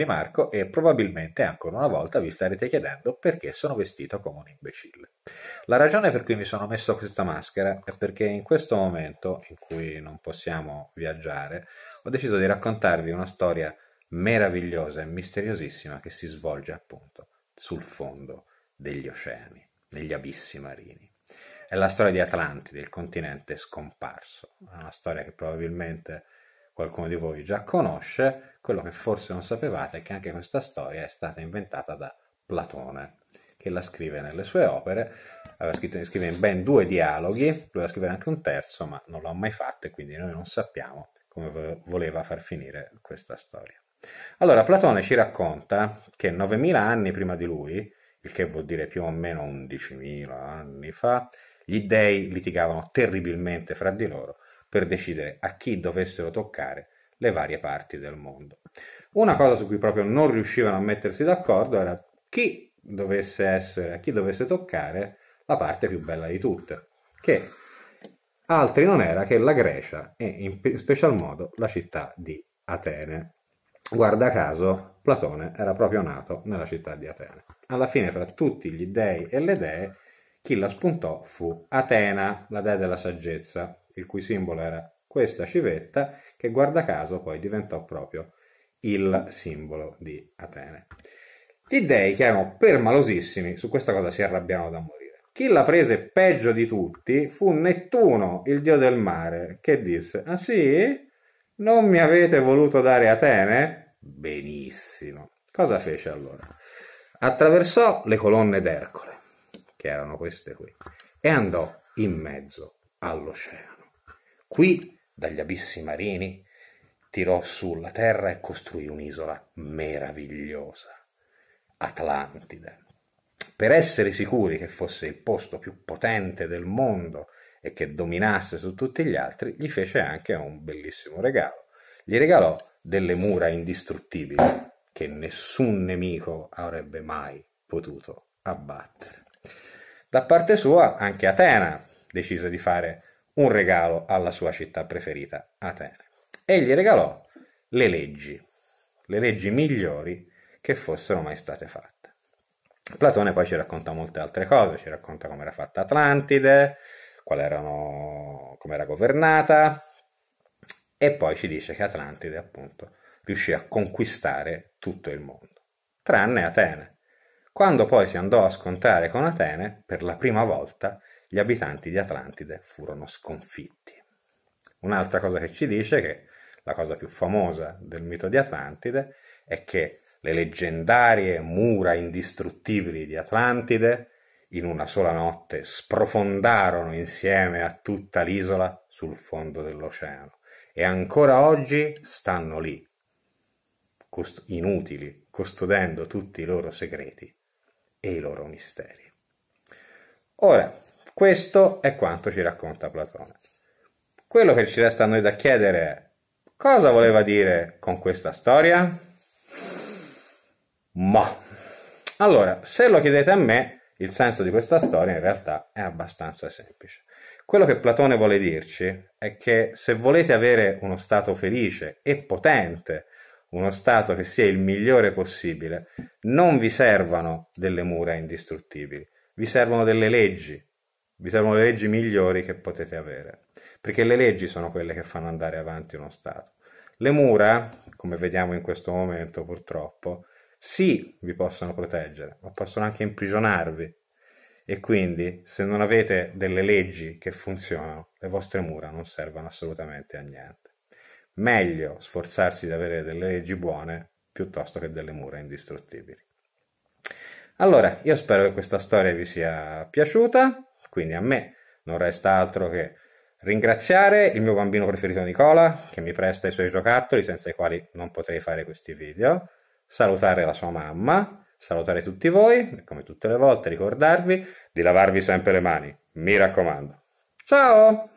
Di Marco e probabilmente ancora una volta vi starete chiedendo perché sono vestito come un imbecille. La ragione per cui mi sono messo questa maschera è perché in questo momento in cui non possiamo viaggiare ho deciso di raccontarvi una storia meravigliosa e misteriosissima che si svolge appunto sul fondo degli oceani, negli abissi marini. È la storia di Atlantide, il continente scomparso, è una storia che probabilmente qualcuno di voi già conosce, quello che forse non sapevate è che anche questa storia è stata inventata da Platone, che la scrive nelle sue opere, aveva scritto, scrive in ben due dialoghi, doveva scrivere anche un terzo, ma non l'ha mai fatto e quindi noi non sappiamo come voleva far finire questa storia. Allora, Platone ci racconta che 9.000 anni prima di lui, il che vuol dire più o meno 11.000 anni fa, gli dei litigavano terribilmente fra di loro per decidere a chi dovessero toccare le varie parti del mondo. Una cosa su cui proprio non riuscivano a mettersi d'accordo era chi dovesse essere, a chi dovesse toccare la parte più bella di tutte, che altri non era che la Grecia e in special modo la città di Atene. Guarda caso, Platone era proprio nato nella città di Atene. Alla fine, fra tutti gli dei e le dee, chi la spuntò fu Atena, la dea della saggezza, il cui simbolo era questa civetta, che guarda caso poi diventò proprio il simbolo di Atene. Gli dei, che erano permalosissimi, su questa cosa si arrabbiarono da morire. Chi la prese peggio di tutti fu Nettuno, il dio del mare, che disse: Ah sì? Non mi avete voluto dare Atene? Benissimo. Cosa fece allora? Attraversò le colonne d'Ercole, che erano queste qui, e andò in mezzo all'oceano qui, dagli abissi marini, tirò sulla terra e costruì un'isola meravigliosa, Atlantide. Per essere sicuri che fosse il posto più potente del mondo e che dominasse su tutti gli altri, gli fece anche un bellissimo regalo. Gli regalò delle mura indistruttibili che nessun nemico avrebbe mai potuto abbattere. Da parte sua anche Atena decise di fare un regalo alla sua città preferita, Atene. E gli regalò le leggi, le leggi migliori che fossero mai state fatte. Platone poi ci racconta molte altre cose, ci racconta come era fatta Atlantide, come era governata, e poi ci dice che Atlantide, appunto, riuscì a conquistare tutto il mondo, tranne Atene. Quando poi si andò a scontare con Atene, per la prima volta gli abitanti di Atlantide furono sconfitti. Un'altra cosa che ci dice che la cosa più famosa del mito di Atlantide è che le leggendarie mura indistruttibili di Atlantide in una sola notte sprofondarono insieme a tutta l'isola sul fondo dell'oceano e ancora oggi stanno lì, cost- inutili, custodendo tutti i loro segreti e i loro misteri. Ora, questo è quanto ci racconta Platone. Quello che ci resta a noi da chiedere è cosa voleva dire con questa storia? Ma. Allora, se lo chiedete a me, il senso di questa storia in realtà è abbastanza semplice. Quello che Platone vuole dirci è che se volete avere uno stato felice e potente, uno stato che sia il migliore possibile, non vi servono delle mura indistruttibili, vi servono delle leggi, vi sono le leggi migliori che potete avere, perché le leggi sono quelle che fanno andare avanti uno Stato. Le mura, come vediamo in questo momento purtroppo, sì, vi possono proteggere, ma possono anche imprigionarvi. E quindi, se non avete delle leggi che funzionano, le vostre mura non servono assolutamente a niente. Meglio sforzarsi di avere delle leggi buone piuttosto che delle mura indistruttibili. Allora, io spero che questa storia vi sia piaciuta. Quindi a me non resta altro che ringraziare il mio bambino preferito Nicola, che mi presta i suoi giocattoli senza i quali non potrei fare questi video, salutare la sua mamma, salutare tutti voi e come tutte le volte ricordarvi di lavarvi sempre le mani. Mi raccomando. Ciao!